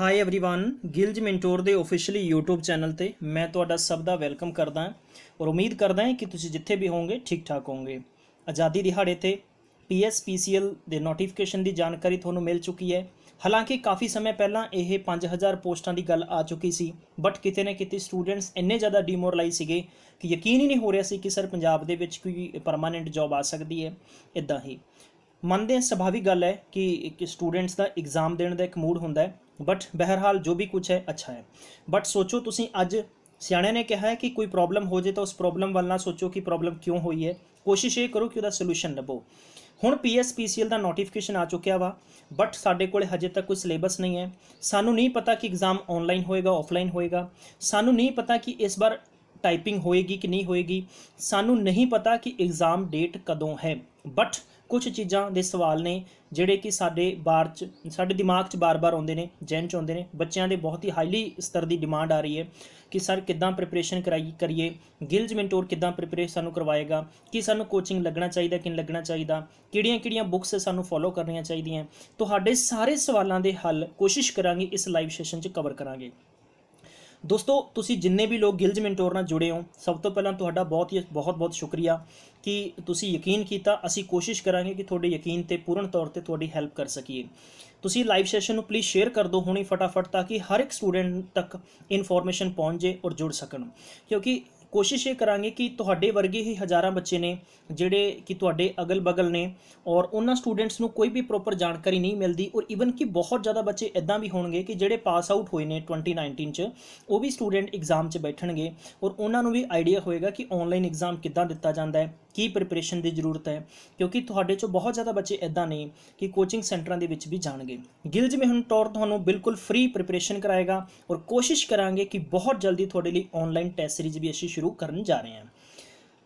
high everyone Gill's mentor ਦੇ officially YouTube channel ਤੇ ਮੈਂ ਤੁਹਾਡਾ ਸਭ ਦਾ ਵੈਲਕਮ ਕਰਦਾ ਹਾਂ ਔਰ ਉਮੀਦ ਕਰਦਾ ਹਾਂ ਕਿ ਤੁਸੀਂ ਜਿੱਥੇ ਵੀ ਹੋਵੋਗੇ ਠੀਕ ਠਾਕ ਹੋਵੋਗੇ ਆਜ਼ਾਦੀ ਦਿਹਾੜੇ ਤੇ ਪੀਐਸਪੀਸੀਐਲ ਦੇ ਨੋਟੀਫਿਕੇਸ਼ਨ ਦੀ ਜਾਣਕਾਰੀ ਤੁਹਾਨੂੰ ਮਿਲ ਚੁੱਕੀ ਹੈ ਹਾਲਾਂਕਿ ਕਾਫੀ ਸਮੇਂ ਪਹਿਲਾਂ ਇਹ 5000 ਪੋਸਟਾਂ ਦੀ ਗੱਲ ਆ ਚੁੱਕੀ ਸੀ ਬਟ ਕਿਤੇ ਨਾ ਕਿਤੇ ਸਟੂਡੈਂਟਸ ਇੰਨੇ ਜ਼ਿਆਦਾ ਡੀਮੋਰਲਾਈਜ਼ ਸੀਗੇ ਕਿ ਯਕੀਨ ਹੀ ਨਹੀਂ ਹੋ ਰਿਹਾ ਸੀ ਕਿ ਸਰ ਪੰਜਾਬ ਦੇ ਵਿੱਚ ਕੋਈ ਪਰਮਾਨੈਂਟ ਜੌਬ ਆ ਸਕਦੀ ਹੈ ਇਦਾਂ ਹੀ ਮੰਨਦੇ ਸੁਭਾਵੀ ਗੱਲ ਹੈ ਕਿ ਇੱਕ ਸਟੂਡੈਂਟਸ ਦਾ ਐਗਜ਼ਾਮ ਦੇਣ ਦਾ ਇੱਕ ਮੂਡ ਹੁੰਦਾ ਹੈ ਬਟ ਬਹਿਰਹਾਲ ਜੋ ਵੀ ਕੁਝ ਹੈ ਅੱਛਾ ਹੈ ਬਟ ਸੋਚੋ ਤੁਸੀਂ ਅੱਜ ਸਿਆਣਿਆਂ ਨੇ ਕਿਹਾ ਹੈ ਕਿ ਕੋਈ ਪ੍ਰੋਬਲਮ ਹੋ ਜੇ ਤਾਂ ਉਸ ਪ੍ਰੋਬਲਮ ਵੱਲ ਨਾ ਸੋਚੋ ਕਿ ਪ੍ਰੋਬਲਮ ਕਿਉਂ ਹੋਈ ਹੈ ਕੋਸ਼ਿਸ਼ ਇਹ ਕਰੋ ਕਿ ਉਹਦਾ ਸੋਲੂਸ਼ਨ ਲੱਭੋ ਹੁਣ ਪੀਐਸਪੀਸੀਐਲ ਦਾ ਨੋਟੀਫਿਕੇਸ਼ਨ ਆ ਚੁੱਕਿਆ ਵਾ ਬਟ ਸਾਡੇ ਕੋਲ ਹਜੇ ਤੱਕ ਕੋਈ ਸਿਲੇਬਸ ਨਹੀਂ ਹੈ ਸਾਨੂੰ ਨਹੀਂ ਪਤਾ ਕਿ ਐਗਜ਼ਾਮ ਆਨਲਾਈਨ ਹੋਏਗਾ ਆਫਲਾਈਨ ਹੋਏਗਾ ਸਾਨੂੰ ਨਹੀਂ ਪਤਾ ਕਿ ਇਸ ਵਾਰ ਟਾਈਪਿੰਗ ਹੋਏਗੀ ਕਿ ਨਹੀਂ ਹੋਏਗੀ ਸਾਨੂੰ ਨਹੀਂ ਪਤਾ ਕਿ ਐਗਜ਼ਾਮ ਡੇਟ ਕਦੋਂ ਹੈ ਬਟ ਕੁਝ ਚੀਜ਼ਾਂ ਦੇ ਸਵਾਲ ਨੇ ਜਿਹੜੇ ਕਿ ਸਾਡੇ ਬਾਰ ਚ ਸਾਡੇ ਦਿਮਾਗ 'ਚ ਬਾਰ-ਬਾਰ ਆਉਂਦੇ ਨੇ ਜੈਨ 'ਚ ਆਉਂਦੇ ਨੇ ਬੱਚਿਆਂ ਦੇ ਬਹੁਤ ਹੀ ਹਾਈਲੀ ਸਤਰ ਦੀ ਡਿਮਾਂਡ ਆ ਰਹੀ ਹੈ ਕਿ ਸਰ ਕਿੱਦਾਂ ਪ੍ਰੀਪਰੇਸ਼ਨ ਕਰਾਈ ਕਰੀਏ ਗਿਲਜ ਮੈਂਟੋਰ ਕਿੱਦਾਂ ਪ੍ਰਿਪਰੇਸ਼ਨ ਸਾਨੂੰ ਕਰਵਾਏਗਾ ਕਿ ਸਾਨੂੰ ਕੋਚਿੰਗ ਲੱਗਣਾ ਚਾਹੀਦਾ ਕਿ ਨਹੀਂ ਲੱਗਣਾ ਚਾਹੀਦਾ ਕਿਹੜੀਆਂ-ਕਿਹੜੀਆਂ ਬੁੱਕਸ ਸਾਨੂੰ ਫੋਲੋ ਕਰਨੀਆਂ ਚਾਹੀਦੀਆਂ ਤੁਹਾਡੇ ਸਾਰੇ ਸਵਾਲਾਂ ਦੇ ਹੱਲ ਕੋਸ਼ਿਸ਼ ਕਰਾਂਗੇ ਇਸ ਲਾਈਵ ਸੈਸ਼ਨ 'ਚ ਕਵਰ ਕਰਾਂਗੇ ਦੋਸਤੋ ਤੁਸੀਂ ਜਿੰਨੇ ਵੀ ਲੋਕ ਗਿਲਜ ਮੈਂਟੋਰ ਨਾਲ ਜੁੜੇ ਹੋ ਸਭ ਤੋਂ ਪਹਿਲਾਂ ਤੁਹਾਡਾ ਬਹੁਤ ਹੀ ਬਹੁਤ ਬਹੁਤ ਸ਼ੁਕਰੀਆ ਕਿ ਤੁਸੀਂ ਯਕੀਨ ਕੀਤਾ ਅਸੀਂ ਕੋਸ਼ਿਸ਼ ਕਰਾਂਗੇ ਕਿ ਤੁਹਾਡੇ ਯਕੀਨ ਤੇ ਪੂਰਨ ਤੌਰ ਤੇ ਤੁਹਾਡੀ ਹੈਲਪ ਕਰ ਸਕੀਏ ਤੁਸੀਂ ਲਾਈਵ ਸੈਸ਼ਨ ਨੂੰ ਪਲੀਜ਼ ਸ਼ੇਅਰ ਕਰ ਦਿਓ ਹੁਣੇ ਫਟਾਫਟ ਤਾਂ ਕਿ ਹਰ ਇੱਕ ਸਟੂਡੈਂਟ ਤੱਕ ਇਨਫੋਰਮੇਸ਼ਨ ਪਹੁੰਚ ਜੇ ਔਰ ਜੁੜ ਸਕਣ ਕਿਉਂਕਿ ਕੋਸ਼ਿਸ਼ ਇਹ ਕਰਾਂਗੇ ਕਿ ਤੁਹਾਡੇ ਵਰਗੇ ਹੀ ਹਜ਼ਾਰਾਂ ਬੱਚੇ ਨੇ ਜਿਹੜੇ ਕਿ ਤੁਹਾਡੇ ਅਗਲ ਬਗਲ ਨੇ ਔਰ ਉਹਨਾਂ ਸਟੂਡੈਂਟਸ ਨੂੰ ਕੋਈ ਵੀ ਪ੍ਰੋਪਰ ਜਾਣਕਾਰੀ ਨਹੀਂ ਮਿਲਦੀ ਔਰ ਇਵਨ ਕਿ ਬਹੁਤ ਜ਼ਿਆਦਾ ਬੱਚੇ ਇਦਾਂ ਵੀ ਹੋਣਗੇ ਕਿ ਜਿਹੜੇ ਪਾਸ ਆਊਟ ਹੋਏ ਨੇ 2019 ਚ ਉਹ ਵੀ ਸਟੂਡੈਂਟ ਐਗਜ਼ਾਮ 'ਚ ਬੈਠਣਗੇ ਔਰ ਉਹਨਾਂ ਨੂੰ ਵੀ ਆਈਡੀਆ ਹੋਏਗਾ ਕਿ ਆਨਲਾਈਨ ਐਗਜ਼ਾਮ ਕਿੱਦਾਂ ਦਿੱਤਾ ਜਾਂਦਾ ਹੈ ਕੀ ਪ੍ਰਿਪਰੇਸ਼ਨ ਦੀ ਜ਼ਰੂਰਤ ਹੈ ਕਿਉਂਕਿ ਤੁਹਾਡੇ ਚੋਂ ਬਹੁਤ ਜ਼ਿਆਦਾ ਬੱਚੇ ਇਦਾਂ ਨੇ ਕਿ ਕੋਚਿੰਗ ਸੈਂਟਰਾਂ ਦੇ ਵਿੱਚ ਵੀ ਜਾਣਗੇ ਗਿਲਜ ਹੁਣ ਟੌਰ ਤੁਹਾਨੂੰ ਬਿਲਕੁਲ ਫ੍ਰੀ ਪ੍ਰਿਪਰੇਸ਼ਨ ਕਰਾਏਗਾ ਔਰ ਕੋਸ਼ਿਸ਼ ਕਰਾਂਗੇ ਕਿ ਬਹੁਤ ਜਲਦੀ ਤੁਹਾਡੇ ਲਈ ਆਨਲਾਈਨ ਟੈਸਟ ਸੀਰੀਜ਼ ਵੀ ਅਸੀਂ ਸ਼ੁਰੂ ਕਰਨ ਜਾ ਰਹੇ ਹਾਂ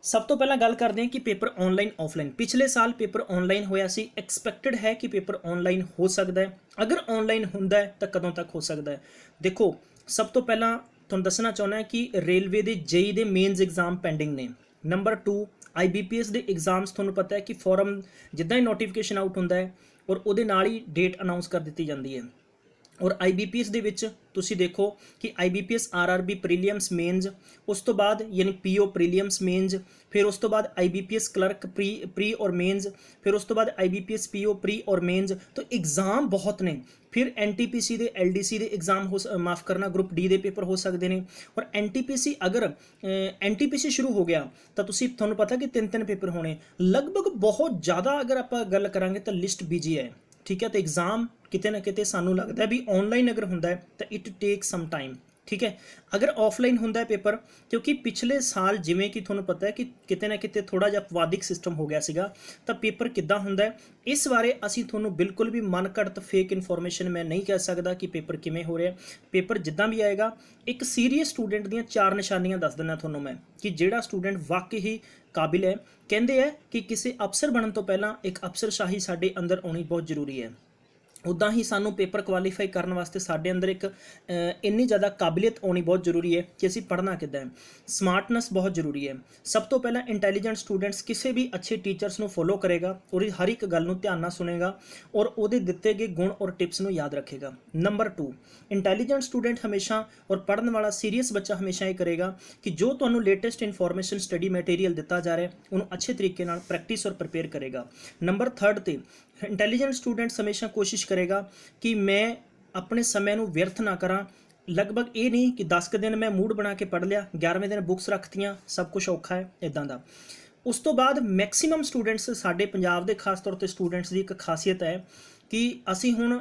ਸਭ ਤੋਂ ਪਹਿਲਾਂ ਗੱਲ ਕਰਦੇ ਹਾਂ ਕਿ ਪੇਪਰ ਆਨਲਾਈਨ ਆਫਲਾਈਨ ਪਿਛਲੇ ਸਾਲ ਪੇਪਰ ਆਨਲਾਈਨ ਹੋਇਆ ਸੀ ਐਕਸਪੈਕਟਡ ਹੈ ਕਿ ਪੇਪਰ ਆਨਲਾਈਨ ਹੋ ਸਕਦਾ ਹੈ ਅਗਰ ਆਨਲਾਈਨ ਹੁੰਦਾ ਹੈ ਤਾਂ ਕਦੋਂ ਤੱਕ ਹੋ ਸਕਦਾ ਹੈ ਦੇਖੋ ਸਭ ਤੋਂ ਪਹਿਲਾਂ ਤੁਹਾਨੂੰ ਦੱਸਣਾ ਚਾਹੁੰਦਾ ਕਿ ਰੇਲਵੇ ਦੇ ਜੇਈ ਦੇ ਮੇਨਸ ਐਗਜ਼ਾਮ ਪੈਂਡਿੰਗ ਨੇ ਨੰਬਰ 2 ਆਈਬੀਪੀਐਸ ਦੇ ਐਗਜ਼ਾਮਸ ਤੁਹਾਨੂੰ ਪਤਾ ਹੈ ਕਿ ਫੋਰਮ ਜਿੱਦਾਂ ਹੀ ਨੋਟੀਫਿਕੇਸ਼ਨ ਆਊਟ ਹੁੰਦਾ ਹੈ ਔਰ ਉਹਦੇ ਨਾਲ ਹੀ ਡੇਟ ਅਨਾਉਂਸ ਕਰ ਦਿੱਤੀ ਜਾਂਦੀ ਹੈ ਔਰ IBPS ਦੇ ਵਿੱਚ ਤੁਸੀਂ ਦੇਖੋ ਕਿ IBPS RRB ਪ੍ਰੀਲੀਅਮਸ ਮੇਨਸ ਉਸ ਤੋਂ ਬਾਅਦ ਯਾਨੀ PO ਪ੍ਰੀਲੀਅਮਸ ਮੇਨਸ ਫਿਰ ਉਸ ਤੋਂ ਬਾਅਦ IBPS ਕਲਰਕ ਪ੍ਰੀ ਪ੍ਰੀ ਔਰ ਮੇਨਸ ਫਿਰ ਉਸ ਤੋਂ ਬਾਅਦ IBPS PO ਪ੍ਰੀ ਔਰ ਮੇਨਸ ਤਾਂ ਐਗਜ਼ਾਮ ਬਹੁਤ ਨੇ ਫਿਰ NTPC ਦੇ LDC ਦੇ ਐਗਜ਼ਾਮ ਹੋ ਮਾਫ ਕਰਨਾ ਗਰੁੱਪ D ਦੇ ਪੇਪਰ ਹੋ ਸਕਦੇ ਨੇ ਔਰ NTPC ਅਗਰ NTPC ਸ਼ੁਰੂ ਹੋ ਗਿਆ ਤਾਂ ਤੁਸੀਂ ਤੁਹਾਨੂੰ ਪਤਾ ਕਿ ਤਿੰਨ ਤਿੰਨ ਪੇਪਰ ਹੋਣੇ ਲਗਭਗ ਬਹੁਤ ਜ਼ਿਆਦਾ ਅਗਰ ਆਪਾਂ ਗੱਲ ਕਰਾਂਗੇ ਤਾਂ ਲਿਸਟ ਬੀਜੀ ਹੈ ਠੀਕ ਹੈ ਤੇ ਐਗਜ਼ਾਮ ਕਿਤੇ ਨਾ ਕਿਤੇ ਸਾਨੂੰ ਲੱਗਦਾ ਵੀ ਆਨਲਾਈਨ ਅਗਰ ਹੁੰਦਾ ਹੈ ਤਾਂ ਇਟ ਟੇਕ ਸਮ ਟਾਈਮ ਠੀਕ ਹੈ ਅਗਰ ਆਫਲਾਈਨ ਹੁੰਦਾ ਹੈ ਪੇਪਰ ਕਿਉਂਕਿ ਪਿਛਲੇ ਸਾਲ ਜਿਵੇਂ ਕਿ ਤੁਹਾਨੂੰ ਪਤਾ ਹੈ ਕਿ ਕਿਤੇ ਨਾ ਕਿਤੇ ਥੋੜਾ ਜਿਹਾ ਅਪਵਾਦਿਕ ਸਿਸਟਮ ਹੋ ਗਿਆ ਸੀਗਾ ਤਾਂ ਪੇਪਰ ਕਿੱਦਾਂ ਹੁੰਦਾ ਹੈ ਇਸ ਬਾਰੇ ਅਸੀਂ ਤੁਹਾਨੂੰ ਬਿਲਕੁਲ ਵੀ ਮਨਕੜਤ ਫੇਕ ਇਨਫੋਰਮੇਸ਼ਨ ਮੈਂ ਨਹੀਂ ਕਹਿ ਸਕਦਾ ਕਿ ਪੇਪਰ ਕਿਵੇਂ ਹੋ ਰਿਹਾ ਪੇਪਰ ਜਿੱਦਾਂ ਵੀ ਆਏਗਾ ਇੱਕ ਸੀਰੀਅਸ ਸਟੂਡੈਂਟ ਦੀਆਂ ਚਾਰ ਨਿਸ਼ਾਨੀਆਂ ਦੱਸ ਦਿੰਦਾ ਤੁਹਾਨੂੰ ਮੈਂ ਕਿ ਜਿਹੜਾ ਸਟੂਡੈਂਟ ਵਾਕਈ ਹੀ ਕਾਬਿਲ ਹੈ ਕਹਿੰਦੇ ਆ ਕਿ ਕਿਸੇ ਅਫਸਰ ਬਣਨ ਤੋਂ ਪਹਿਲਾਂ ਇੱਕ ਅਫਸਰ ਸ਼ਾਹੀ ਸਾਡੇ ਅੰਦਰ ਆਉਣੀ ਬਹੁਤ ਜ਼ਰੂਰੀ ਹੈ ਉਦਾਂ ਹੀ ਸਾਨੂੰ ਪੇਪਰ ਕੁਆਲੀਫਾਈ ਕਰਨ ਵਾਸਤੇ ਸਾਡੇ ਅੰਦਰ ਇੱਕ ਇੰਨੀ ਜ਼ਿਆਦਾ ਕਾਬਲੀਅਤ ਹੋਣੀ ਬਹੁਤ ਜ਼ਰੂਰੀ ਹੈ ਕਿ ਅਸੀਂ ਪੜ੍ਹਨਾ ਕਿੱਦਾਂ ਹੈ ਸਮਾਰਟਨੈਸ ਬਹੁਤ ਜ਼ਰੂਰੀ ਹੈ ਸਭ ਤੋਂ ਪਹਿਲਾਂ ਇੰਟੈਲੀਜੈਂਟ ਸਟੂਡੈਂਟਸ ਕਿਸੇ ਵੀ ਅੱਛੇ ਟੀਚਰਸ ਨੂੰ ਫੋਲੋ ਕਰੇਗਾ ਔਰ ਹਰ ਇੱਕ ਗੱਲ ਨੂੰ ਧਿਆਨ ਨਾਲ ਸੁਨੇਗਾ ਔਰ ਉਹਦੇ ਦਿੱਤੇ ਗਏ ਗੁਣ ਔਰ ਟਿਪਸ ਨੂੰ ਯਾਦ ਰੱਖੇਗਾ ਨੰਬਰ 2 ਇੰਟੈਲੀਜੈਂਟ ਸਟੂਡੈਂਟ ਹਮੇਸ਼ਾ ਔਰ ਪੜ੍ਹਨ ਵਾਲਾ ਸੀਰੀਅਸ ਬੱਚਾ ਹਮੇਸ਼ਾ ਇਹ ਕਰੇਗਾ ਕਿ ਜੋ ਤੁਹਾਨੂੰ ਲੇਟੈਸਟ ਇਨਫੋਰਮੇਸ਼ਨ ਸਟੱਡੀ ਮਟੀਰੀਅਲ ਦਿੱਤਾ ਜਾ ਰਿਹਾ ਉਹਨੂੰ ਅੱਛੇ ਤਰੀਕੇ ਨਾਲ ਪ੍ਰੈਕਟਿਸ ਔਰ ਪ੍ਰਪੇਅਰ ਕਰੇਗਾ ਨੰਬਰ 3 ਤੇ ਇੰਟੈਲੀਜੈਂਟ ਸਟੂਡੈਂਟ ਹਮੇਸ਼ਾ ਕੋਸ਼ਿਸ਼ ਕਰੇਗਾ ਕਿ ਮੈਂ ਆਪਣੇ ਸਮੇਂ ਨੂੰ ਵਿਅਰਥ ਨਾ ਕਰਾਂ ਲਗਭਗ ਇਹ ਨਹੀਂ ਕਿ 10 ਕ ਦਿਨ ਮੈਂ ਮੂਡ ਬਣਾ ਕੇ ਪੜ ਲਿਆ 11ਵੇਂ ਦਿਨ ਬੁੱਕਸ ਰੱਖਤੀਆਂ ਸਭ ਕੁਝ ਔਖਾ ਹੈ ਇਦਾਂ ਦਾ ਉਸ ਤੋਂ ਬਾਅਦ ਮੈਕਸਿਮਮ ਸਟੂਡੈਂਟਸ ਸਾਡੇ ਪੰਜਾਬ ਦੇ ਖਾਸ ਤੌਰ ਤੇ ਸਟੂਡੈਂਟਸ ਦੀ ਇੱਕ ਖਾਸੀਅਤ ਹੈ ਕਿ ਅਸੀਂ ਹੁਣ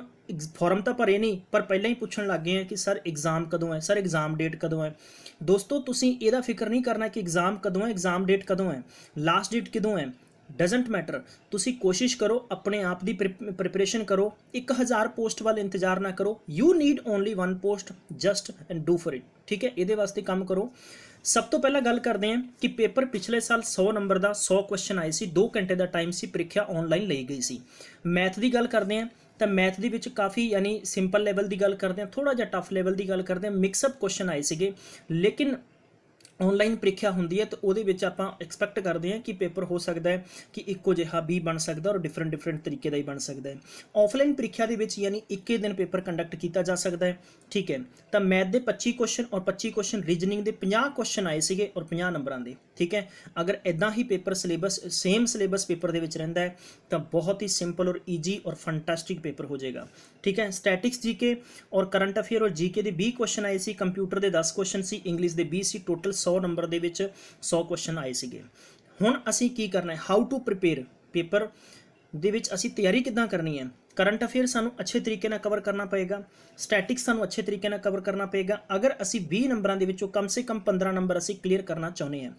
ਫਾਰਮ ਤਾਂ ਭਰੇ ਨਹੀਂ ਪਰ ਪਹਿਲਾਂ ਹੀ ਪੁੱਛਣ ਲੱਗ ਗਏ ਆ ਕਿ ਸਰ ਐਗਜ਼ਾਮ ਕਦੋਂ ਹੈ ਸਰ ਐਗਜ਼ਾਮ ਡੇਟ ਕਦੋਂ ਹੈ ਦੋਸਤੋ ਤੁਸੀਂ ਇਹਦਾ ਫਿਕਰ ਨਹੀਂ ਕਰਨਾ ਕਿ ਐਗਜ਼ਾਮ ਕਦੋਂ ਹੈ ਐਗਜ਼ਾਮ ਡੇਟ ਕਦੋਂ ਹੈ ਲਾਸਟ ਡੇਟ ਕਦੋਂ ਹੈ ਡਸਨਟ ਮੈਟਰ ਤੁਸੀਂ ਕੋਸ਼ਿਸ਼ ਕਰੋ ਆਪਣੇ ਆਪ ਦੀ ਪ੍ਰਿਪਰੇਸ਼ਨ ਕਰੋ 1000 ਪੋਸਟ ਵੱਲ ਇੰਤਜ਼ਾਰ ਨਾ ਕਰੋ you need only one post just and do for it ਠੀਕ ਹੈ ਇਹਦੇ ਵਾਸਤੇ ਕੰਮ ਕਰੋ ਸਭ ਤੋਂ ਪਹਿਲਾਂ ਗੱਲ ਕਰਦੇ ਹਾਂ ਕਿ ਪੇਪਰ ਪਿਛਲੇ ਸਾਲ 100 ਨੰਬਰ ਦਾ 100 ਕੁਐਸਚਨ ਆਏ ਸੀ 2 ਘੰਟੇ ਦਾ ਟਾਈਮ ਸੀ ਪ੍ਰੀਖਿਆ ਆਨਲਾਈਨ ਲਈ ਗਈ ਸੀ ਮੈਥ ਦੀ ਗੱਲ ਕਰਦੇ ਹਾਂ ਤਾਂ ਮੈਥ ਦੇ ਵਿੱਚ ਕਾਫੀ ਯਾਨੀ ਸਿੰਪਲ ਲੈਵਲ ਦੀ ਗੱਲ ਕਰਦੇ ਹਾਂ ਥੋੜਾ ਜਿਹਾ ਟਫ ਲੈਵਲ ਦੀ ਗੱਲ ਕਰਦੇ ਹਾਂ ਮਿਕਸ ਅਪ ਕੁਐਸਚਨ ਆਏ ਸੀਗੇ ਲੇਕਿਨ ਆਨਲਾਈਨ ਪ੍ਰੀਖਿਆ ਹੁੰਦੀ ਹੈ ਤਾਂ ਉਹਦੇ ਵਿੱਚ ਆਪਾਂ ਐਕਸਪੈਕਟ ਕਰਦੇ ਹਾਂ ਕਿ ਪੇਪਰ ਹੋ ਸਕਦਾ ਹੈ ਕਿ ਇੱਕੋ ਜਿਹਾ ਵੀ ਬਣ ਸਕਦਾ ਔਰ ਡਿਫਰੈਂਟ ਡਿਫਰੈਂਟ ਤਰੀਕੇ ਦਾ ਹੀ ਬਣ ਸਕਦਾ ਹੈ ਆਫਲਾਈਨ ਪ੍ਰੀਖਿਆ ਦੇ ਵਿੱਚ ਯਾਨੀ ਇੱਕੇ ਦਿਨ ਪੇਪਰ ਕੰਡਕਟ ਕੀਤਾ ਜਾ ਸਕਦਾ ਹੈ ਠੀਕ ਹੈ ਤਾਂ ਮੈਥ ਦੇ 25 ਕੁਐਸਚਨ ਔਰ 25 ਕੁਐਸਚਨ ਰੀਜਨਿੰਗ ਦੇ 50 ਕੁਐਸਚਨ ਆਏ ਸੀਗੇ ਔਰ 50 ਨੰਬਰਾਂ ਦੇ ਠੀਕ ਹੈ ਅਗਰ ਇਦਾਂ ਹੀ paper syllabus same syllabus paper ਦੇ ਵਿੱਚ ਰਹਿੰਦਾ ਹੈ ਤਾਂ ਬਹੁਤ ਹੀ ਸਿੰਪਲ ਔਰ ਈਜੀ ਔਰ ਫੈਂਟੈਸਟਿਕ ਪੇਪਰ ਹੋ ਜਾਏਗਾ ਠੀਕ ਹੈ ਸਟੈਟਿਕਸ ਜੀਕੇ ਔਰ ਕਰੰਟ ਅਫੇਅਰ ਔਰ ਜੀਕੇ ਦੇ 20 ਕੁਐਸਚਨ ਆਏ ਸੀ ਕੰਪਿਊਟਰ ਦੇ 10 ਕੁਐਸਚਨ ਸੀ ਇੰਗਲਿਸ਼ ਦੇ 20 ਸੀ ਟੋਟਲ 100 ਨੰਬਰ ਦੇ ਵਿੱਚ 100 ਕੁਐਸਚਨ ਆਏ ਸੀਗੇ ਹੁਣ ਅਸੀਂ ਕੀ ਕਰਨਾ ਹੈ ਹਾਊ ਟੂ ਪ੍ਰਿਪੇਅਰ ਪੇਪਰ ਦੇ ਵਿੱਚ ਅਸੀਂ ਤਿਆਰੀ ਕਿਦਾਂ ਕਰਨੀ ਹੈ ਕਰੰਟ ਅਫੇਅਰ ਸਾਨੂੰ ਅੱਛੇ ਤਰੀਕੇ ਨਾਲ ਕਵਰ ਕਰਨਾ ਪਏਗਾ ਸਟੈਟਿਕ ਸਾਨੂੰ ਅੱਛੇ ਤਰੀਕੇ ਨਾਲ ਕਵਰ ਕਰਨਾ ਪਏਗਾ ਅਗਰ ਅਸੀਂ 20 ਨੰਬਰਾਂ ਦੇ ਵਿੱਚੋਂ ਕਮ ਸੇ ਕਮ 15 ਨੰਬਰ ਅਸੀਂ ਕਲੀਅਰ ਕਰਨਾ ਚਾਹੁੰਦੇ ਹਾਂ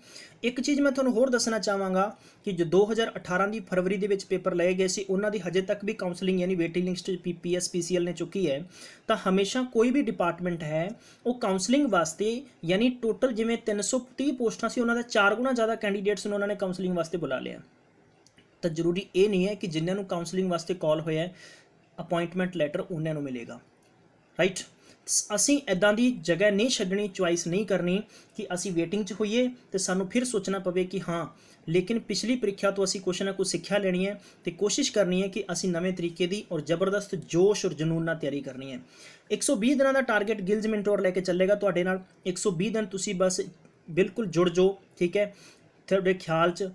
ਇੱਕ ਚੀਜ਼ ਮੈਂ ਤੁਹਾਨੂੰ ਹੋਰ ਦੱਸਣਾ ਚਾਹਾਂਗਾ ਕਿ ਜੋ 2018 ਦੀ ਫਰਵਰੀ ਦੇ ਵਿੱਚ ਪੇਪਰ ਲਏ ਗਏ ਸੀ ਉਹਨਾਂ ਦੀ ਹਜੇ ਤੱਕ ਵੀ ਕਾਉਂਸਲਿੰਗ ਯਾਨੀ ਵੇਟਿੰਗ ਲਿਸਟ ਪੀਪੀਐਸ ਪੀਸੀਐਲ ਨੇ ਚੁੱਕੀ ਹੈ ਤਾਂ ਹਮੇਸ਼ਾ ਕੋਈ ਵੀ ਡਿਪਾਰਟਮੈਂਟ ਹੈ ਉਹ ਕਾਉਂਸਲਿੰਗ ਵਾਸਤੇ ਯਾਨੀ ਟੋਟਲ ਜਿਵੇਂ 330 ਪੋਸਟਾਂ ਸੀ ਉਹਨਾਂ ਦਾ 4 ਗੁਣਾ ਜ਼ਿਆਦਾ ਕੈਂਡੀਡੇਟਸ ਨੂੰ ਉਹਨਾਂ ਨੇ ਕਾਉਂਸਲਿੰਗ ਵਾਸਤੇ ਬੁਲਾ ਲਿਆ ਤਾਂ ਜ਼ਰੂਰੀ ਇਹ ਨਹੀਂ ਹੈ ਕਿ ਜਿਨ੍ਹਾਂ ਨੂੰ ਕਾਉਂਸਲਿੰਗ ਵਾਸਤੇ ਕਾਲ ਹੋਇਆ ਹੈ ਅਪਾਇੰਟਮੈਂਟ ਲੈਟਰ ਉਹਨਾਂ ਨੂੰ ਮਿਲੇਗਾ ਰਾਈਟ ਅਸੀਂ ਇਦਾਂ ਦੀ ਜਗ੍ਹਾ ਨਹੀਂ ਛੱਡਣੀ ਚੁਆਇਸ ਨਹੀਂ ਕਰਨੀ ਕਿ ਅਸੀਂ ਵੇਟਿੰਗ 'ਚ ਹੋਈਏ ਤੇ ਸਾਨੂੰ ਫਿਰ ਸੋਚਣਾ ਪਵੇ ਕਿ ਹਾਂ ਲੇਕਿਨ ਪਿਛਲੀ ਪ੍ਰੀਖਿਆ ਤੋਂ ਅਸੀਂ ਕੁਛ ਨਾ ਕੁਛ ਸਿੱਖਿਆ ਲੈਣੀ ਹੈ ਤੇ ਕੋਸ਼ਿਸ਼ ਕਰਨੀ ਹੈ ਕਿ ਅਸੀਂ ਨਵੇਂ ਤਰੀਕੇ ਦੀ ਔਰ ਜ਼ਬਰਦਸਤ ਜੋਸ਼ ਔਰ ਜਨੂਨ ਨਾਲ ਤਿਆਰੀ ਕਰਨੀ ਹੈ 120 ਦਿਨਾਂ ਦਾ ਟਾਰਗੇਟ ਗਿਲਜ਼ ਮਿੰਟੋਰ ਲੈ ਕੇ ਚੱਲੇਗਾ ਤੁਹਾਡੇ ਨਾਲ 120 ਦਿਨ ਤੁਸੀਂ ਬਸ ਬਿਲਕੁਲ ਜੁੜ ਜਾਓ ਠੀਕ ਹੈ ਤੁਹਾਡੇ ਖਿਆਲ 'ਚ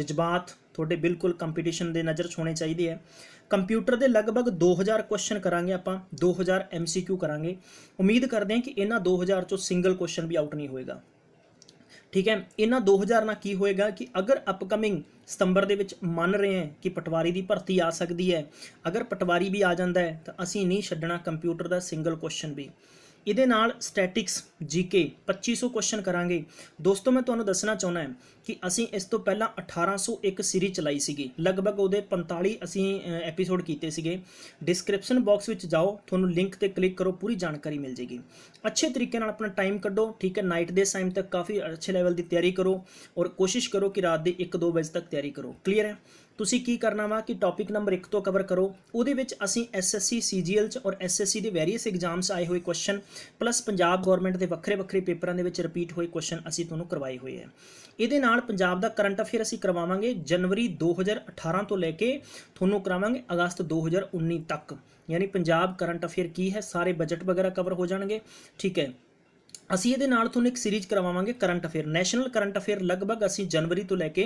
ਜਜ਼ਬਾਤ ਤੁਹਾਡੇ ਬਿਲਕੁਲ ਕੰਪੀਟੀਸ਼ਨ ਦੇ ਨਜ਼ਰ 'ਚ ਹੋਣੇ ਚਾਹੀਦੇ ਆ ਕੰਪਿਊਟਰ ਦੇ ਲਗਭਗ 2000 ਕੁਐਸਚਨ ਕਰਾਂਗੇ ਆਪਾਂ 2000 ਐਮਸੀਕਿਊ ਕਰਾਂਗੇ ਉਮੀਦ ਕਰਦੇ ਹਾਂ ਕਿ ਇਹਨਾਂ 2000 ਚੋਂ ਸਿੰਗਲ ਕੁਐਸਚਨ ਵੀ ਆਊਟ ਨਹੀਂ ਹੋਏਗਾ ਠੀਕ ਹੈ ਇਹਨਾਂ 2000 ਨਾਲ ਕੀ ਹੋਏਗਾ ਕਿ ਅਗਰ ਅਪਕਮਿੰਗ ਸਤੰਬਰ ਦੇ ਵਿੱਚ ਮੰਨ ਰਹੇ ਹਾਂ ਕਿ ਪਟਵਾਰੀ ਦੀ ਭਰਤੀ ਆ ਸਕਦੀ ਹੈ ਅਗਰ ਪਟਵਾਰੀ ਵੀ ਆ ਜਾਂਦਾ ਹੈ ਤਾਂ ਅਸੀਂ ਨਹੀਂ ਛੱਡਣਾ ਕੰਪਿਊਟਰ ਦਾ ਸਿੰਗਲ ਕੁਐਸਚਨ ਵੀ ਇਹਦੇ ਨਾਲ ਸਟੈਟਿਕਸ ਜੀਕੇ 2500 ਕੁਐਸਚਨ ਕਰਾਂਗੇ ਦੋਸਤੋ ਮੈਂ ਤੁਹਾਨੂੰ ਦੱਸਣਾ ਚਾਹੁੰਦਾ ਹਾਂ ਕਿ ਅਸੀਂ ਇਸ ਤੋਂ ਪਹਿਲਾਂ 1801 ਸੀਰੀ ਚਲਾਈ ਸੀਗੀ ਲਗਭਗ ਉਹਦੇ 45 ਅਸੀਂ ਐਪੀਸੋਡ ਕੀਤੇ ਸੀਗੇ ਡਿਸਕ੍ਰਿਪਸ਼ਨ ਬਾਕਸ ਵਿੱਚ ਜਾਓ ਤੁਹਾਨੂੰ ਲਿੰਕ ਤੇ ਕਲਿੱਕ ਕਰੋ ਪੂਰੀ ਜਾਣਕਾਰੀ ਮਿਲ ਜੇਗੀ ਅੱਛੇ ਤਰੀਕੇ ਨਾਲ ਆਪਣਾ ਟਾਈਮ ਕੱਢੋ ਠੀਕ ਹੈ ਨਾਈਟ ਦੇ ਟਾਈਮ ਤੱਕ ਕਾਫੀ ਅੱਛੇ ਲੈਵਲ ਦੀ ਤਿਆਰੀ ਕਰੋ ਔਰ ਕੋਸ਼ਿਸ਼ ਕਰੋ ਕਿ ਰਾਤ ਦੇ 1-2 ਵਜੇ ਤੱਕ ਤਿਆਰੀ ਕਰੋ ਕਲੀਅਰ ਹੈ ਤੁਸੀਂ ਕੀ ਕਰਨਾ ਵਾ ਕਿ ਟੌਪਿਕ ਨੰਬਰ 1 ਤੋਂ ਕਵਰ ਕਰੋ ਉਹਦੇ ਵਿੱਚ ਅਸੀਂ ਐਸਐਸਸੀ ਸੀਜੀਐਲ ਚ ਔਰ ਐਸਐਸਸੀ ਦੇ ਵੇਰੀਅਸ ਐਗਜ਼ਾਮਸ ਆਏ ਹੋਏ ਕੁਐਸਚਨ ਪਲੱਸ ਪੰਜਾਬ ਗਵਰਨਮੈਂਟ ਦੇ ਵੱਖਰੇ-ਵੱਖਰੇ ਪੇਪਰਾਂ ਦੇ ਵਿੱਚ ਰਿਪੀਟ ਹੋਏ ਕੁਐਸਚਨ ਅਸੀਂ ਤੁਹਾਨੂੰ ਕਰਵਾਏ ਹੋਏ ਆ ਇਹਦੇ ਨਾਲ ਪੰਜਾਬ ਦਾ ਕਰੰਟ ਅਫੇਅਰ ਅਸੀਂ ਕਰਵਾਵਾਂਗੇ ਜਨਵਰੀ 2018 ਤੋਂ ਲੈ ਕੇ ਤੁਹਾਨੂੰ ਕਰਾਵਾਂਗੇ ਅਗਸਤ 2019 ਤੱਕ ਯਾਨੀ ਪੰਜਾਬ ਕਰੰਟ ਅਫੇਅਰ ਕੀ ਹੈ ਸਾਰੇ ਬਜਟ ਵਗੈਰਾ ਕਵਰ ਹੋ ਜਾਣਗੇ ਠੀਕ ਹੈ ਅਸੀਂ ਇਹਦੇ ਨਾਲ ਤੁਹਾਨੂੰ ਇੱਕ ਸੀਰੀਜ਼ ਕਰਵਾਵਾਂਗੇ current affair national current affair ਲਗਭਗ ਅਸੀਂ ਜਨਵਰੀ ਤੋਂ ਲੈ ਕੇ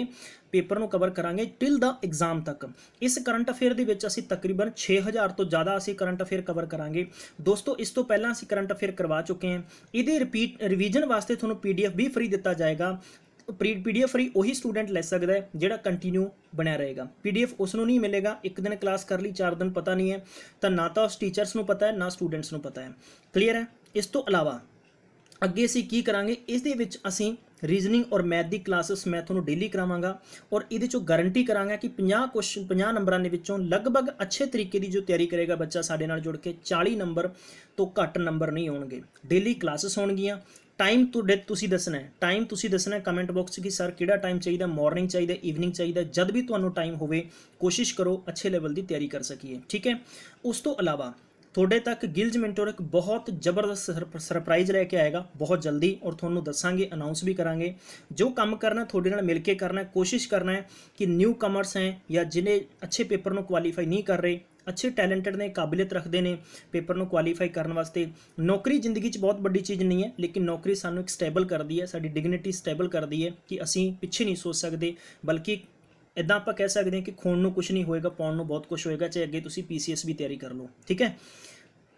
ਪੇਪਰ ਨੂੰ ਕਵਰ ਕਰਾਂਗੇ ਟਿਲ ਦਾ ਐਗਜ਼ਾਮ ਤੱਕ ਇਸ ਕਰੰਟ ਅਫੇਅਰ ਦੇ ਵਿੱਚ ਅਸੀਂ ਤਕਰੀਬਨ 6000 ਤੋਂ ਜ਼ਿਆਦਾ ਅਸੀਂ ਕਰੰਟ ਅਫੇਅਰ ਕਵਰ ਕਰਾਂਗੇ ਦੋਸਤੋ ਇਸ ਤੋਂ ਪਹਿਲਾਂ ਅਸੀਂ ਕਰੰਟ ਅਫੇਅਰ ਕਰਵਾ ਚੁੱਕੇ ਹਾਂ ਇਹਦੇ ਰਿਪੀਟ ਰਿਵੀਜ਼ਨ ਵਾਸਤੇ ਤੁਹਾਨੂੰ ਪੀਡੀਐਫ ਵੀ ਫ੍ਰੀ ਦਿੱਤਾ ਜਾਏਗਾ ਪੀਡੀਐਫ ਫ੍ਰੀ ਉਹੀ ਸਟੂਡੈਂਟ ਲੈ ਸਕਦਾ ਹੈ ਜਿਹੜਾ ਕੰਟੀਨਿਊ ਬਣਿਆ ਰਹੇਗਾ ਪੀਡੀਐਫ ਉਸ ਨੂੰ ਨਹੀਂ ਮਿਲੇਗਾ ਇੱਕ ਦਿਨ ਕਲਾਸ ਕਰ ਲਈ ਚਾਰ ਦਿਨ ਪਤਾ ਨਹੀਂ ਹੈ ਤਾਂ ਨਾ ਤਾਂ ਉਸ ਟੀਚਰਸ ਨੂੰ ਪਤਾ ਹੈ ਨਾ ਸਟੂਡੈਂਟਸ ਨੂੰ ਪਤਾ ਹੈ ਕਲੀਅਰ ਹੈ ਇਸ ਤੋਂ ਇਲਾਵਾ ਅੱਗੇ ਅਸੀਂ ਕੀ ਕਰਾਂਗੇ ਇਸ ਦੇ ਵਿੱਚ ਅਸੀਂ ਰੀਜ਼ਨਿੰਗ ਔਰ ਮੈਥ ਦੀ ਕਲਾਸਸ ਮੈਂ ਤੁਹਾਨੂੰ ਡੇਲੀ ਕਰਾਵਾਂਗਾ ਔਰ ਇਹਦੇ ਚੋਂ ਗਾਰੰਟੀ ਕਰਾਂਗਾ ਕਿ 50 ਕੁਐਸਚਨ 50 ਨੰਬਰਾਂ ਦੇ ਵਿੱਚੋਂ ਲਗਭਗ ਅੱਛੇ ਤਰੀਕੇ ਦੀ ਜੋ ਤਿਆਰੀ ਕਰੇਗਾ ਬੱਚਾ ਸਾਡੇ ਨਾਲ ਜੁੜ ਕੇ 40 ਨੰਬਰ ਤੋਂ ਘੱਟ ਨੰਬਰ ਨਹੀਂ ਆਉਣਗੇ ਡੇਲੀ ਕਲਾਸਸ ਹੋਣਗੀਆਂ ਟਾਈਮ ਟੂ ਤੁਸੀਂ ਦੱਸਣਾ ਹੈ ਟਾਈਮ ਤੁਸੀਂ ਦੱਸਣਾ ਹੈ ਕਮੈਂਟ ਬਾਕਸ 'ਚ ਕਿ ਸਰ ਕਿਹੜਾ ਟਾਈਮ ਚਾਹੀਦਾ ਮਾਰਨਿੰਗ ਚਾਹੀਦਾ ਈਵਨਿੰਗ ਚਾਹੀਦਾ ਜਦ ਵੀ ਤੁਹਾਨੂੰ ਟਾਈਮ ਹੋਵੇ ਕੋਸ਼ਿਸ਼ ਕਰੋ ਅੱਛੇ ਲੈਵਲ ਦੀ ਤਿਆਰੀ ਕਰ ਸਕੀਏ ਠੀਕ ਹੈ ਉਸ ਤੋਂ ਇਲਾਵਾ ਤੁਹਾਡੇ ਤੱਕ ਗਿਲਜ ਮੈਂਟੋਰ ਇੱਕ ਬਹੁਤ ਜ਼ਬਰਦਸਤ ਸਰਪ੍ਰਾਈਜ਼ ਲੈ ਕੇ ਆਏਗਾ ਬਹੁਤ ਜਲਦੀ ਔਰ ਤੁਹਾਨੂੰ ਦੱਸਾਂਗੇ ਅਨਾਉਂਸ ਵੀ ਕਰਾਂਗੇ ਜੋ ਕੰਮ ਕਰਨਾ ਤੁਹਾਡੇ ਨਾਲ ਮਿਲ ਕੇ ਕਰਨਾ ਕੋਸ਼ਿਸ਼ ਕਰਨਾ ਹੈ ਕਿ ਨਿਊ ਕਮਰਸ ਹੈ ਜਾਂ ਜਿਨੇ ਅੱਛੇ ਪੇਪਰ ਨੂੰ ਕੁਆਲੀਫਾਈ ਨਹੀਂ ਕਰ ਰਹੇ ਅੱਛੇ ਟੈਲੈਂਟਡ ਨੇ ਕਾਬਲੀਅਤ ਰੱਖਦੇ ਨੇ ਪੇਪਰ ਨੂੰ ਕੁਆਲੀਫਾਈ ਕਰਨ ਵਾਸਤੇ ਨੌਕਰੀ ਜ਼ਿੰਦਗੀ 'ਚ ਬਹੁਤ ਵੱਡੀ ਚੀਜ਼ ਨਹੀਂ ਹੈ ਲੇਕਿਨ ਨੌਕਰੀ ਸਾਨੂੰ ਇੱਕ ਸਟੇਬਲ ਕਰਦੀ ਹੈ ਸਾਡੀ ਡਿਗਨਿਟੀ ਸਟੇਬਲ ਕਰਦੀ ਹੈ ਕਿ ਅਸੀਂ ਪਿੱਛੇ ਨਹੀਂ ਸੋਚ ਸਕਦੇ ਬਲਕਿ ਇਦਾਂ ਆਪਾਂ ਕਹਿ ਸਕਦੇ ਹਾਂ ਕਿ ਖੋਣ ਨੂੰ ਕੁਝ ਨਹੀਂ ਹੋਏਗਾ ਪਾਉਣ ਨੂੰ ਬਹੁਤ ਕੁਝ ਹੋਏਗਾ ਚਾਹੇ ਅੱਗੇ ਤੁਸੀਂ ਪੀਸੀਐਸ ਵੀ ਤਿਆਰੀ ਕਰ ਲਓ ਠੀਕ ਹੈ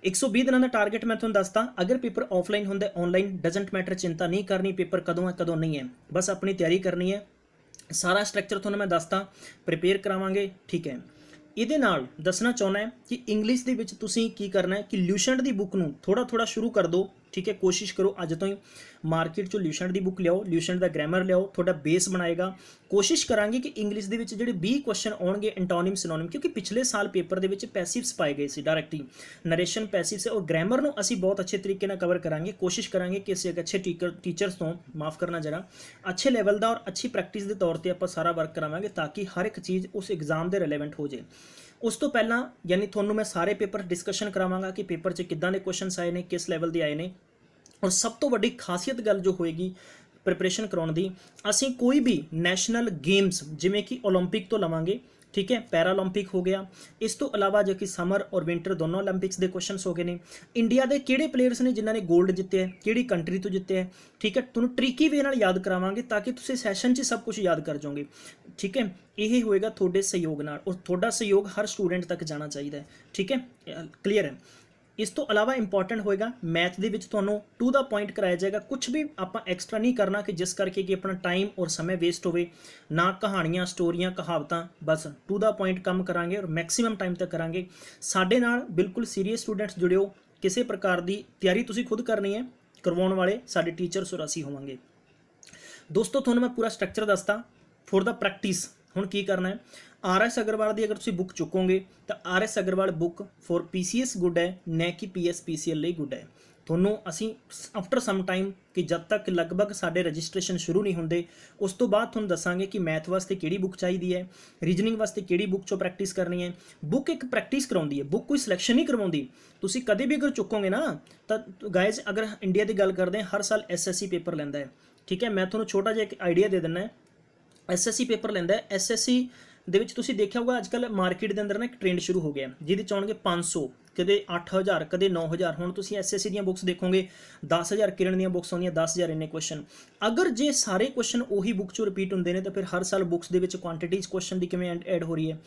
120 ਦਿਨਾਂ ਦਾ ਟਾਰਗੇਟ ਮੈਂ ਤੁਹਾਨੂੰ ਦੱਸਦਾ ਅਗਰ ਪੇਪਰ ਆਫਲਾਈਨ ਹੁੰਦਾ ਆਨਲਾਈਨ ਡਸਨਟ ਮੈਟਰ ਚਿੰਤਾ ਨਹੀਂ ਕਰਨੀ ਪੇਪਰ ਕਦੋਂ ਹੈ ਕਦੋਂ ਨਹੀਂ ਹੈ ਬਸ ਆਪਣੀ ਤਿਆਰੀ ਕਰਨੀ ਹੈ ਸਾਰਾ ਸਟਰਕਚਰ ਤੁਹਾਨੂੰ ਮੈਂ ਦੱਸਦਾ ਪ੍ਰਿਪੇਅਰ ਕਰਾਵਾਂਗੇ ਠੀਕ ਹੈ ਇਹਦੇ ਨਾਲ ਦੱਸਣਾ ਚਾਹੁੰਦਾ ਕਿ ਇੰਗਲਿਸ਼ ਦੇ ਵਿੱਚ ਤੁਸੀਂ ਕੀ ਕਰਨਾ ਹੈ ਕਿ ਲਿਊਸ਼ੈਂਟ ਦੀ ਬੁੱਕ ਨੂੰ ਥੋੜਾ ਥੋੜਾ ਸ਼ੁਰੂ ਕਰ ਦਿਓ ਠੀਕ ਹੈ ਕੋਸ਼ਿਸ਼ ਕਰੋ ਅੱਜ ਤੋਂ ਹੀ ਮਾਰਕੀਟ ਚੋਂ ਲਿਊਸੈਂਟ ਦੀ ਬੁੱਕ ਲਿਆਓ ਲਿਊਸੈਂਟ ਦਾ ਗ੍ਰਾਮਰ ਲਿਆਓ ਤੁਹਾਡਾ ਬੇਸ ਬਣਾਏਗਾ ਕੋਸ਼ਿਸ਼ ਕਰਾਂਗੇ ਕਿ ਇੰਗਲਿਸ਼ ਦੇ ਵਿੱਚ ਜਿਹੜੇ 20 ਕੁਐਸਚਨ ਆਉਣਗੇ ਐਂਟੋਨਿਮ ਸਿਨੋਨਿਮ ਕਿਉਂਕਿ ਪਿਛਲੇ ਸਾਲ ਪੇਪਰ ਦੇ ਵਿੱਚ ਪੈਸਿਵਸ ਪਾਏ ਗਏ ਸੀ ਡਾਇਰੈਕਟਲੀ ਨਰੇਸ਼ਨ ਪੈਸਿਵਸ ਉਹ ਗ੍ਰਾਮਰ ਨੂੰ ਅਸੀਂ ਬਹੁਤ ਅੱਛੇ ਤਰੀਕੇ ਨਾਲ ਕਵਰ ਕਰਾਂਗੇ ਕੋਸ਼ਿਸ਼ ਕਰਾਂਗੇ ਕਿ ਅਸੀਂ ਇੱਕ ਅੱਛੇ ਟੀਚਰ ਟੀਚਰਸ ਤੋਂ ਮਾਫ ਕਰਨਾ ਜਰਾ ਅੱਛੇ ਲੈਵਲ ਦਾ ਔਰ ਅੱਛੀ ਪ੍ਰੈਕਟਿਸ ਦੇ ਤੌਰ ਤੇ ਆਪਾਂ ਸਾਰਾ ਵਰਕ ਕਰਾਵਾਂਗੇ ਤਾਂ ਕਿ ਹਰ ਇੱਕ ਚੀਜ਼ ਉਸ ਐਗਜ਼ਾਮ ਦੇ ਰਿਲੇਵੈਂਟ ਹੋ ਜੇ ਉਸ ਤੋਂ ਪਹਿਲਾਂ ਯਾਨੀ ਤੁਹਾਨੂੰ ਮੈਂ ਸਾਰੇ ਪੇਪਰ ਡਿਸਕਸ਼ਨ ਕਰਾਵਾਂਗਾ ਕਿ ਪੇਪਰ 'ਚ ਕਿੱਦਾਂ ਦੇ ਕੁਐਸਚਨਸ ਆਏ ਨੇ ਕਿਸ ਲੈਵਲ ਦੇ ਆਏ ਨੇ ਔਰ ਸਭ ਤੋਂ ਵੱਡੀ ਖਾਸੀਅਤ ਗੱਲ ਜੋ ਹੋਏਗੀ ਪ੍ਰੀਪਰੇਸ਼ਨ ਕਰਾਉਣ ਦੀ ਅਸੀਂ ਕੋਈ ਵੀ ਨੈਸ਼ਨਲ ਗੇਮਸ ਜਿਵੇਂ ਕਿ 올림픽 ਤੋਂ ਲਵਾਂਗੇ ਠੀਕ ਹੈ ਪੈਰਾਲੰਪਿਕ ਹੋ ਗਿਆ ਇਸ ਤੋਂ ਇਲਾਵਾ ਜੋ ਕਿ ਸਮਰ ਔਰ ਵਿంటర్ ਦੋਨੋਂ 올림픽ਸ ਦੇ ਕੁਐਸਚਨਸ ਹੋ ਗਏ ਨੇ ਇੰਡੀਆ ਦੇ ਕਿਹੜੇ ਪਲੇਅਰਸ ਨੇ ਜਿਨ੍ਹਾਂ ਨੇ 골ਡ ਜਿੱਤੇ ਹੈ ਕਿਹੜੀ ਕੰਟਰੀ ਤੋਂ ਜਿੱਤੇ ਹੈ ਠੀਕ ਹੈ ਤੁਹਾਨੂੰ ਟ੍ਰਿਕੀ ਵੇ ਨਾਲ ਯਾਦ ਕਰਾਵਾਂਗੇ ਤਾਂ ਕਿ ਤੁਸੀਂ ਸੈਸ਼ਨ 'ਚ ਸਭ ਕੁਝ ਯਾਦ ਕਰ ਜਾਓਗੇ ਠੀਕ ਹੈ ਇਹ ਹੋਏਗਾ ਤੁਹਾਡੇ ਸਹਿਯੋਗ ਨਾਲ ਔਰ ਤੁਹਾਡਾ ਸਹਿਯੋਗ ਹਰ ਸਟੂਡੈਂਟ ਤੱਕ ਜਾਣਾ ਚਾਹੀਦਾ ਹੈ ਠੀਕ ਹੈ ਕਲੀਅਰ ਹੈ ਇਸ ਤੋਂ ਇਲਾਵਾ ਇੰਪੋਰਟੈਂਟ ਹੋਏਗਾ ਮੈਥ ਦੇ ਵਿੱਚ ਤੁਹਾਨੂੰ ਟੂ ਦਾ ਪੁਆਇੰਟ ਕਰਾਇਆ ਜਾਏਗਾ ਕੁਝ ਵੀ ਆਪਾਂ ਐਕਸਟਰਾ ਨਹੀਂ ਕਰਨਾ ਕਿ ਜਿਸ ਕਰਕੇ ਕਿ ਆਪਣਾ ਟਾਈਮ ਔਰ ਸਮੇਂ ਵੇਸਟ ਹੋਵੇ ਨਾ ਕਹਾਣੀਆਂ ਸਟੋਰੀਆਂ ਕਹਾਵਤਾਂ ਬਸ ਟੂ ਦਾ ਪੁਆਇੰਟ ਕੰਮ ਕਰਾਂਗੇ ਔਰ ਮੈਕਸਿਮਮ ਟਾਈਮ ਤੱਕ ਕਰਾਂਗੇ ਸਾਡੇ ਨਾਲ ਬਿਲਕੁਲ ਸੀਰੀਅਸ ਸਟੂਡੈਂਟਸ ਜੁੜਿਓ ਕਿਸੇ ਪ੍ਰਕਾਰ ਦੀ ਤਿਆਰੀ ਤੁਸੀਂ ਖੁਦ ਕਰਨੀ ਹੈ ਕਰਵਾਉਣ ਵਾਲੇ ਸਾਡੇ ਟੀਚਰ ਸੁਰਾਸੀ ਹੋਵਾਂਗੇ ਦੋਸਤੋ ਤੁਹਾਨੂੰ ਮੈਂ ਪੂਰਾ ਸਟਰਕਚਰ ਦੱਸਦਾ ਫੋਰ ਦਾ ਪ੍ਰੈਕਟਿਸ ਹੁਣ ਕੀ ਕਰਨਾ ਹੈ ਆਰ ਐਸ ਅਗਰਵਾਲ ਦੀ ਅਗਰ ਤੁਸੀਂ ਬੁੱਕ ਚੁੱਕੋਗੇ ਤਾਂ R S Aggarwal book for PCS good ਹੈ ਨਾ ਕਿ ਪੀਐਸਪੀਸੀਐਲ ਲਈ ਗੁੱਡ ਹੈ ਤੁਹਾਨੂੰ ਅਸੀਂ ਆਫਟਰ ਸਮ ਟਾਈਮ ਕਿ ਜਦ ਤੱਕ ਲਗਭਗ ਸਾਡੇ ਰਜਿਸਟ੍ਰੇਸ਼ਨ ਸ਼ੁਰੂ ਨਹੀਂ ਹੁੰਦੇ ਉਸ ਤੋਂ ਬਾਅਦ ਤੁਹਾਨੂੰ ਦੱਸਾਂਗੇ ਕਿ ਮੈਥ ਵਾਸਤੇ ਕਿਹੜੀ ਬੁੱਕ ਚਾਹੀਦੀ ਹੈ ਰੀਜਨਿੰਗ ਵਾਸਤੇ ਕਿਹੜੀ ਬੁੱਕ ਚੋਂ ਪ੍ਰੈਕਟਿਸ ਕਰਨੀ ਹੈ ਬੁੱਕ ਇੱਕ ਪ੍ਰੈਕਟਿਸ ਕਰਾਉਂਦੀ ਹੈ ਬੁੱਕ ਕੋਈ ਸਿਲੈਕਸ਼ਨ ਨਹੀਂ ਕਰਵਾਉਂਦੀ ਤੁਸੀਂ ਕਦੇ ਵੀ ਅਗਰ ਚੁੱਕੋਗੇ ਨਾ ਤਾਂ ਗਾਇਜ਼ ਅਗਰ ਇੰਡੀਆ ਦੀ ਗੱਲ ਕਰਦੇ ਹਾਂ ਹਰ ਸਾਲ ਐਸਐਸਸੀ ਪੇਪਰ ਲੈਂਦਾ ਹੈ ਠੀਕ ਹੈ ਮੈਂ ਤੁਹਾਨੂੰ ਛੋਟਾ ਜਿਹਾ ਇੱਕ ਆਈਡੀਆ ਦੇ ਦਿੰਦਾ ਹੈ ਐਸਐਸਸੀ ਪੇਪਰ ਲੈਂਦਾ ਐਸਐਸਸੀ ਦੇ ਵਿੱਚ ਤੁਸੀਂ ਦੇਖਿਆ ਹੋਗਾ ਅੱਜਕੱਲ ਮਾਰਕੀਟ ਦੇ ਅੰਦਰ ਨਾ ਇੱਕ ਟ੍ਰੈਂਡ ਸ਼ੁਰੂ ਹੋ ਗਿਆ ਜਿਹਦੇ ਚ ਆਉਣਗੇ 500 ਕਦੇ 8000 ਕਦੇ 9000 ਹੁਣ ਤੁਸੀਂ ਐਸਐਸਸੀ ਦੀਆਂ ਬੁੱਕਸ ਦੇਖੋਗੇ 10000 ਕਿਰਨ ਦੀਆਂ ਬੁੱਕਸ ਆਉਂਦੀਆਂ 10000 ਇੰਨੇ ਕੁਐਸਚਨ ਅਗਰ ਜੇ ਸਾਰੇ ਕੁਐਸਚਨ ਉਹੀ ਬੁੱਕ ਚੋਂ ਰਿਪੀਟ ਹੁੰਦੇ ਨੇ ਤਾਂ ਫਿਰ ਹਰ ਸਾਲ ਬੁੱਕਸ ਦੇ ਵਿੱਚ ਕੁਆਂਟੀਟੀਜ਼ ਕੁਐਸਚਨ ਦੀ ਕਿਵੇਂ ਐਡ ਹੋ ਰਹੀ ਹੈ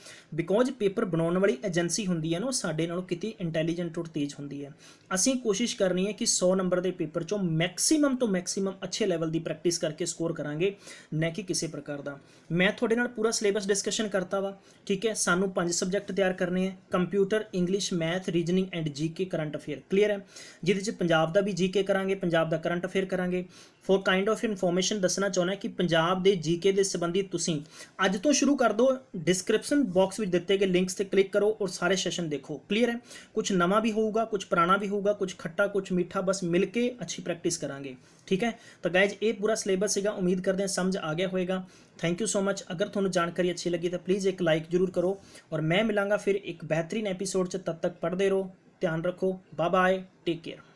ਬਿਕੋਜ਼ ਪੇਪਰ ਬਣਾਉਣ ਵਾਲੀ ਏਜੰਸੀ ਹੁੰਦੀ ਹੈ ਨਾ ਸਾਡੇ ਨਾਲੋਂ ਕਿਤੇ ਇੰਟੈਲੀਜੈਂਟ ਔਰ ਤੇਜ਼ ਹੁੰਦੀ ਹੈ ਅਸੀਂ ਕੋਸ਼ਿਸ਼ ਕਰਨੀ ਹੈ ਕਿ 100 ਨੰਬਰ ਦੇ ਪੇਪਰ ਚੋਂ ਮੈਕਸਿਮਮ ਤੋਂ ਮੈਕਸਿਮਮ ਅੱਛੇ ਲੈਵਲ ਦੀ ਪ੍ਰੈਕਟਿਸ ਕਰਕੇ ਸਕੋਰ ਕਰਾਂਗੇ ਨਾ ਕਿ ਕਿਸੇ ਪ੍ਰਕਾਰ ਦਾ ਮੈਂ ਤੁਹਾਡੇ ਨਾਲ ਪੂਰਾ ਸਿਲੇਬਸ ਡਿਸਕਸ਼ਨ ਕਰਤਾ ਵਾ ਠੀਕ ਹੈ ਸਾਨੂੰ ਪੰਜ ਸਬਜੈਕਟ ਤਿਆਰ ਕਰਨੇ ਹੈ computer English math reasoning and GK current affair clear ਹੈ ਜਿਹਦੇ ਚ ਪੰਜਾਬ ਦਾ ਵੀ ਜੀਕੇ ਕਰਾਂਗੇ ਪੰਜਾਬ ਦਾ ਕਰੰਟ ਅਫੇਅਰ ਕਰਾਂਗੇ ਫੋਰ ਕਾਈਂਡ ਆਫ ਇਨਫੋਰਮੇਸ਼ਨ ਦੱਸਣਾ ਚਾਹੁੰਦਾ ਕਿ ਪੰਜਾਬ ਦੇ ਜੀਕੇ ਦੇ ਸੰਬੰਧੀ ਤੁਸੀਂ ਅੱਜ ਤੋਂ ਸ਼ੁਰੂ ਕਰ ਦਿਓ ਡਿਸਕ੍ਰਿਪਸ਼ਨ ਬਾਕਸ ਵਿੱਚ ਦਿੱਤੇ ਗਏ ਲਿੰਕਸ ਤੇ ਕਲਿੱਕ ਕਰੋ ਔਰ ਸਾਰੇ ਸੈਸ਼ਨ ਦੇਖੋ ਕਲੀਅਰ ਹੈ ਕੁਝ ਨਵਾਂ ਵੀ ਹੋਊਗਾ ਕੁਝ ਪੁਰਾਣਾ ਵੀ ਹੋਊਗਾ ਕੁਝ ਖੱਟਾ ਕੁਝ ਮਿੱਠਾ ਬਸ ਮਿਲ ਕੇ ਅੱਛੀ ਪ੍ਰੈਕਟਿਸ ਕਰਾਂਗੇ ਠੀਕ ਹੈ ਤਾਂ ਗਾਇਜ਼ ਇਹ ਪੂਰਾ ਸਿਲੇਬਸ ਸੀਗਾ ਉਮੀਦ ਕਰਦੇ ਹਾਂ ਸਮਝ ਆ ਗਿਆ ਹੋਵੇਗਾ ਥੈਂਕ ਯੂ ਸੋ ਮਚ ਅਗਰ ਤੁਹਾਨੂੰ ਜਾਣਕਾਰੀ ਅੱਛੀ ਲੱਗੀ ਤਾਂ ਪਲੀਜ਼ ਇੱਕ ਲਾਈਕ ਜ਼ਰੂਰ ਕਰੋ ਔਰ ਮੈਂ ਮਿਲਾਂਗਾ ਫਿਰ ਇੱਕ ਬਿਹਤਰੀਨ ਐਪੀਸੋਡ 'ਚ ਤਦ ਤੱਕ ਪੜ੍ਹਦੇ ਰਹੋ ਧਿਆਨ ਰੱਖੋ ਬਾਏ ਬਾਏ ਟੇਕ ਕੇਅਰ